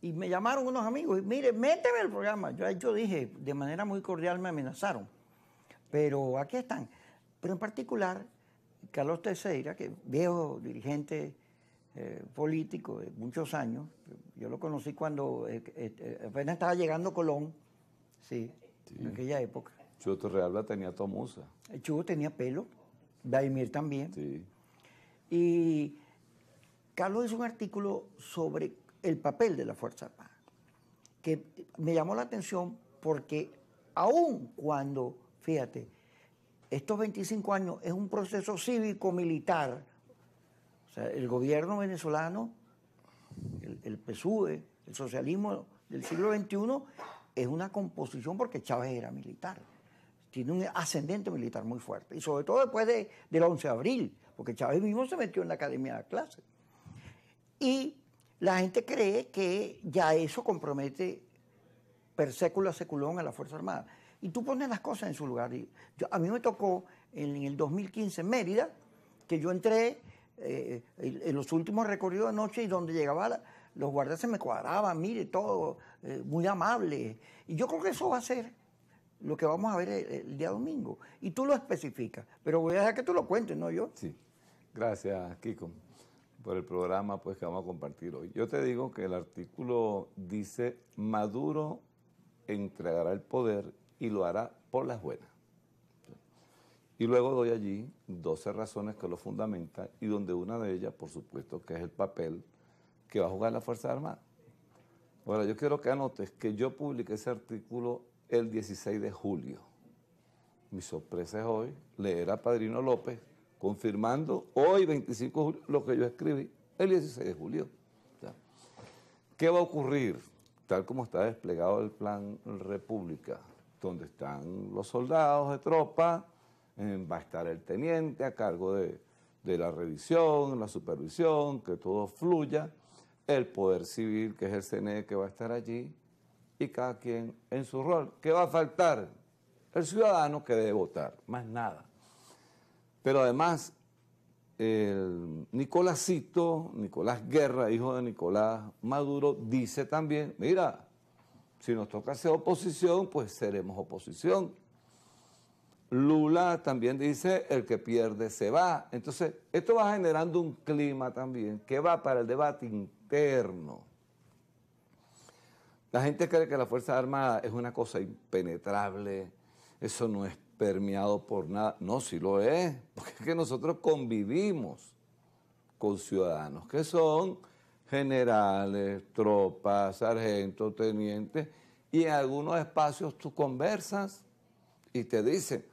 y me llamaron unos amigos y mire, méteme el programa. Yo, dije, de manera muy cordial me amenazaron. Pero aquí están. Pero en particular, Carlos Teixeira, que viejo dirigente eh, político de muchos años, yo lo conocí cuando eh, eh, apenas estaba llegando Colón, sí, en aquella época. Chuyo Torrealba tenía tomusa. Chu tenía pelo, Vladimir también. Y Carlos hizo un artículo sobre el papel de la Fuerza Armada, que me llamó la atención porque aun cuando, fíjate, estos 25 años es un proceso cívico-militar, o el gobierno venezolano, el, el e, el socialismo del siglo XXI, es una composición porque Chávez era militar tiene un ascendente militar muy fuerte. Y sobre todo después del 11 de abril, porque Chávez mismo se metió en la academia de clases. Y la gente cree que ya eso compromete per a seculón a la Fuerza Armada. Y tú pones las cosas en su lugar. yo, a mí me tocó en, el 2015 en Mérida, que yo entré eh, en, los últimos recorridos de noche y donde llegaba los guardias se me cuadraban, mire, todo, eh, muy amable. Y yo creo que eso va a ser lo que vamos a ver el, el día domingo. Y tú lo especificas, pero voy a dejar que tú lo cuentes, ¿no yo? Sí. Gracias, Kiko por el programa pues, que vamos a compartir hoy. Yo te digo que el artículo dice, Maduro entregará el poder y lo hará por las buenas. Y luego doy allí 12 razones que lo fundamentan y donde una de ellas, por supuesto, que es el papel que va a jugar la Fuerza Armada. Ahora, yo quiero que anotes que yo publiqué ese artículo el 16 de julio. Mi sorpresa es hoy leer a Padrino López confirmando hoy, 25 de julio, lo que yo escribí el 16 de julio. ¿Qué va a ocurrir? Tal como está desplegado el plan República, donde están los soldados de tropa, eh, va a estar el teniente a cargo de, de la revisión, la supervisión, que todo fluya, el poder civil, que es el CNE, que va a estar allí, y cada quien en su rol. ¿Qué va a faltar? El ciudadano que debe votar, más nada. Pero además, el Nicolásito, Nicolás Guerra, hijo de Nicolás Maduro, dice también, mira, si nos toca ser oposición, pues seremos oposición. Lula también dice, el que pierde se va. Entonces, esto va generando un clima también que va para el debate interno. La gente cree que la Fuerza Armada es una cosa impenetrable, eso no es permeado por nada. No, si lo es, porque es que nosotros convivimos con ciudadanos que son generales, tropas, sargentos, tenientes, y en algunos espacios tú conversas y te dicen,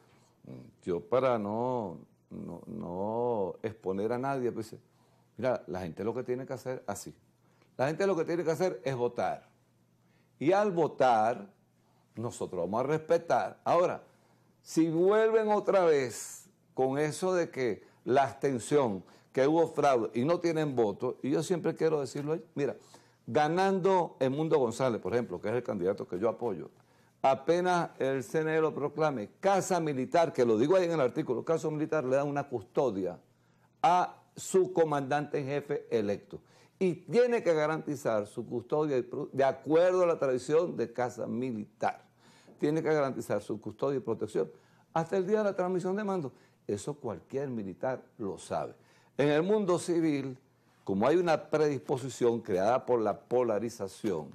yo para no, no, exponer a nadie, pues mira, la gente lo que tiene que hacer así. La gente lo que tiene que hacer es votar. Y al votar, nosotros vamos a respetar. Ahora, si vuelven otra vez con eso de que la abstención, que hubo fraude y no tienen voto y yo siempre quiero decirlo, mira, ganando el Mundo González, por ejemplo, que es el candidato que yo apoyo, apenas el CNE lo proclame, Casa Militar, que lo digo ahí en el artículo, Casa Militar le da una custodia a su comandante en jefe electo. Y tiene que garantizar su custodia de acuerdo a la tradición de Casa Militar tiene que garantizar su custodia y protección hasta el día de la transmisión de mando. Eso cualquier militar lo sabe. En el mundo civil, como hay una predisposición creada por la polarización,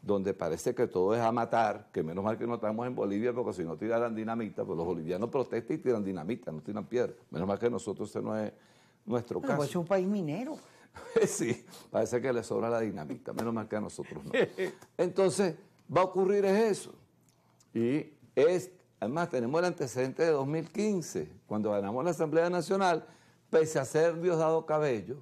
donde parece que todo es a matar, que menos mal que no estamos en Bolivia, porque si no tiraran dinamita, pues los bolivianos protestan y tiran dinamita, no tiran piedra. Menos mal que nosotros ese no es nuestro pues caso. es un país minero. sí, parece que le sobra la dinamita, menos mal que a nosotros no. Entonces, va a ocurrir eso. Y es, además tenemos el antecedente de 2015, cuando ganamos la Asamblea Nacional, pese a ser Diosdado Cabello,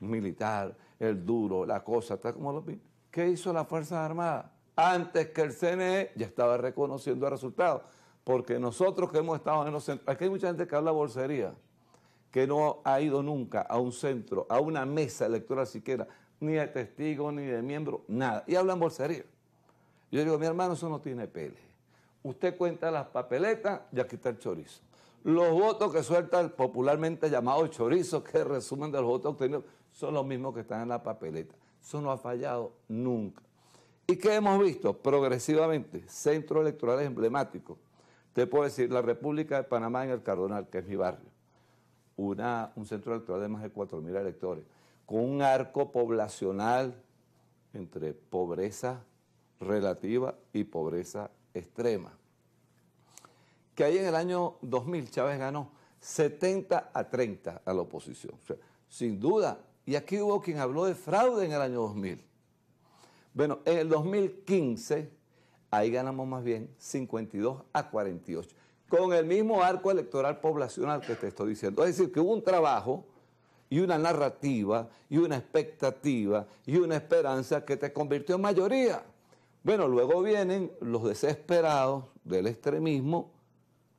militar, el duro, la cosa, tal como lo ¿qué hizo la Fuerza Armada? Antes que el CNE ya estaba reconociendo el resultado. Porque nosotros que hemos estado en los centros, aquí hay mucha gente que habla bolsería, que no ha ido nunca a un centro, a una mesa electoral siquiera, ni de testigo, ni de miembro, nada. Y hablan bolsería. Yo digo, mi hermano, eso no tiene pele. Usted cuenta las papeletas y aquí está el chorizo. Los votos que sueltan popularmente llamado chorizo, que resumen de los votos obtenidos, son los mismos que están en la papeleta. Eso no ha fallado nunca. ¿Y qué hemos visto? Progresivamente, centros electorales emblemáticos. Te puedo decir, la República de Panamá en el Cardonal, que es mi barrio. Una, un centro electoral de más de 4.000 electores, con un arco poblacional entre pobreza relativa y pobreza extrema. Que ahí en el año 2000 Chávez ganó 70 a 30 a la oposición. sin duda, y aquí hubo quien habló de fraude en el año 2000. Bueno, en el 2015, ahí ganamos más bien 52 a 48, con el mismo arco electoral poblacional que te estoy diciendo. Es decir, que hubo un trabajo y una narrativa y una expectativa y una esperanza que te convirtió en mayoría. Bueno, luego vienen los desesperados del extremismo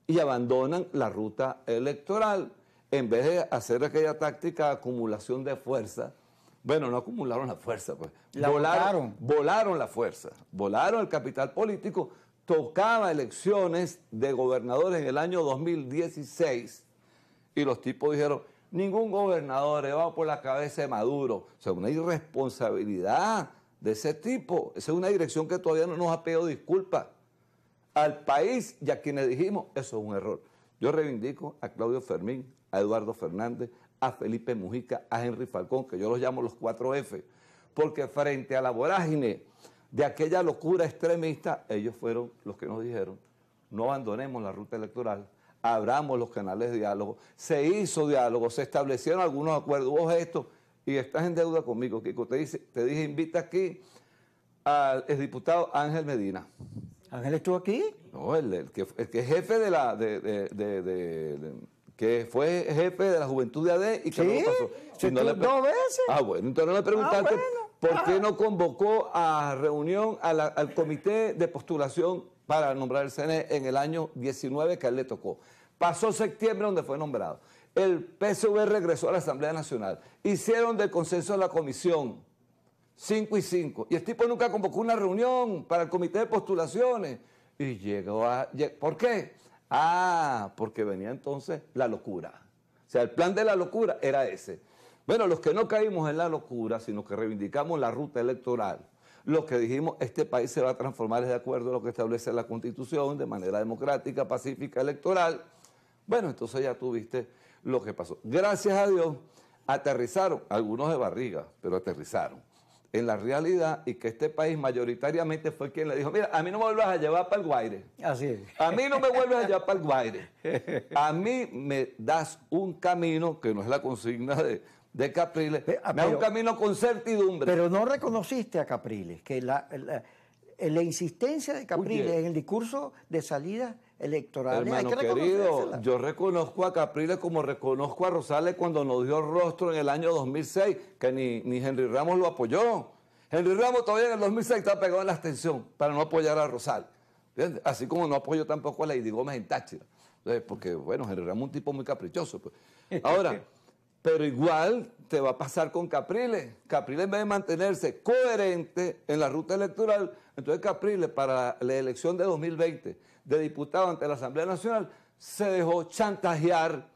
y abandonan la ruta electoral. En vez de hacer aquella táctica de acumulación de fuerza, bueno, no acumularon la fuerza, pues. volaron, volaron. la fuerza, volaron el capital político. Tocaba elecciones de gobernadores en el año 2016 y los tipos dijeron, ningún gobernador va por la cabeza de Maduro. O sea, una irresponsabilidad de ese tipo. Esa es una dirección que todavía no nos ha pedido disculpas al país y a quienes dijimos, eso es un error. Yo reivindico a Claudio Fermín, a Eduardo Fernández, a Felipe Mujica, a Henry Falcón, que yo los llamo los cuatro f porque frente a la vorágine de aquella locura extremista, ellos fueron los que nos dijeron, no abandonemos la ruta electoral, abramos los canales de diálogo, se hizo diálogo, se establecieron algunos acuerdos, hubo gestos, y estás en deuda conmigo, Kiko. Te, te dije, invita aquí al diputado Ángel Medina. ¿Ángel estuvo aquí? No, el, que, jefe de la... de, que fue jefe de la juventud de AD y que no le ¿Dos Ah, bueno, entonces no le ah, preguntaste por qué ah. no convocó a reunión al comité de postulación para nombrar el CNE en el año 19 que a él le tocó. Pasó septiembre donde fue nombrado. El PSV regresó a la Asamblea Nacional. Hicieron del consenso de la comisión 5 y 5. Y el tipo nunca convocó una reunión para el comité de postulaciones. Y llegó a... ¿Por qué? Ah, porque venía entonces la locura. O sea, el plan de la locura era ese. Bueno, los que no caímos en la locura, sino que reivindicamos la ruta electoral, los que dijimos, este país se va a transformar de acuerdo a lo que establece la Constitución de manera democrática, pacífica, electoral, bueno, entonces ya tuviste lo que pasó. Gracias a Dios, aterrizaron, algunos de barriga, pero aterrizaron en la realidad y que este país mayoritariamente fue quien le dijo, mira, a mí no me vuelvas a llevar para el Guaire. Así es. A mí no me vuelvas a llevar para el Guaire. A mí me das un camino que no es la consigna de, de Capriles, eh, ah, me das un camino con certidumbre. Pero no reconociste a Capriles, que la la insistencia de Capriles en el discurso de salida electoral. Hermano querido, yo reconozco a Capriles como reconozco a Rosales cuando nos dio rostro en el año 2006, que ni, Henry Ramos lo apoyó. Henry Ramos todavía en el 2006 está pegado en la abstención para no apoyar a Rosales. Así como no apoyó tampoco a Lady Gómez en Táchira. Porque, bueno, Henry Ramos es un tipo muy caprichoso. Pues. Ahora... Pero igual te va a pasar con Capriles. Capriles en vez de mantenerse coherente en la ruta electoral, entonces Capriles para la elección de 2020 de diputado ante la Asamblea Nacional se dejó chantajear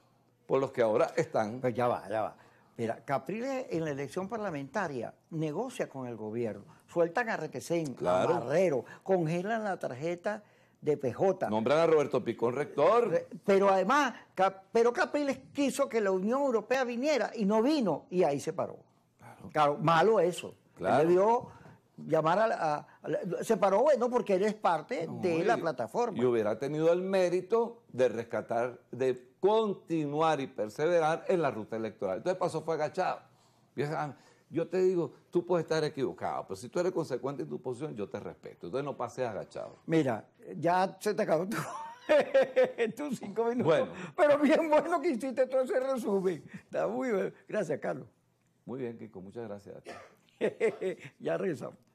por los que ahora están. Pues ya va, ya va. Mira, Capriles en la elección parlamentaria negocia con el gobierno, sueltan a Requesén, claro. Barrero, congelan la tarjeta de PJ. Nombran a Roberto Picón rector. Pero además, pero Capriles quiso que la Unión Europea viniera y no vino y ahí se paró. Claro, malo eso. Claro. llamar a, Se paró, bueno, porque él es parte de la plataforma. Y hubiera tenido el mérito de rescatar, de continuar y perseverar en la ruta electoral. Entonces pasó, fue agachado. Ah, yo te digo, tú puedes estar equivocado, pero si tú eres consecuente en tu posición, yo te respeto. Entonces no pases agachado. Mira, ya se te acabó tu, cinco minutos. Bueno. Pero bien bueno que hiciste todo ese resumen. Está muy bien. Gracias, Carlos. Muy bien, Kiko. Muchas gracias a ti. ya regresamos.